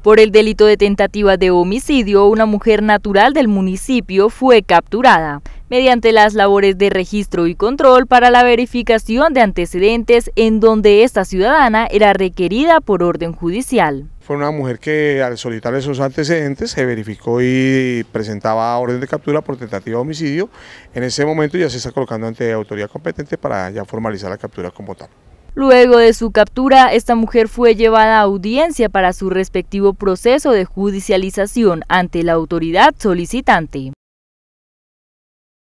Por el delito de tentativa de homicidio, una mujer natural del municipio fue capturada mediante las labores de registro y control para la verificación de antecedentes en donde esta ciudadana era requerida por orden judicial. Fue una mujer que al solicitar esos antecedentes se verificó y presentaba orden de captura por tentativa de homicidio. En ese momento ya se está colocando ante autoridad competente para ya formalizar la captura como tal. Luego de su captura, esta mujer fue llevada a audiencia para su respectivo proceso de judicialización ante la autoridad solicitante.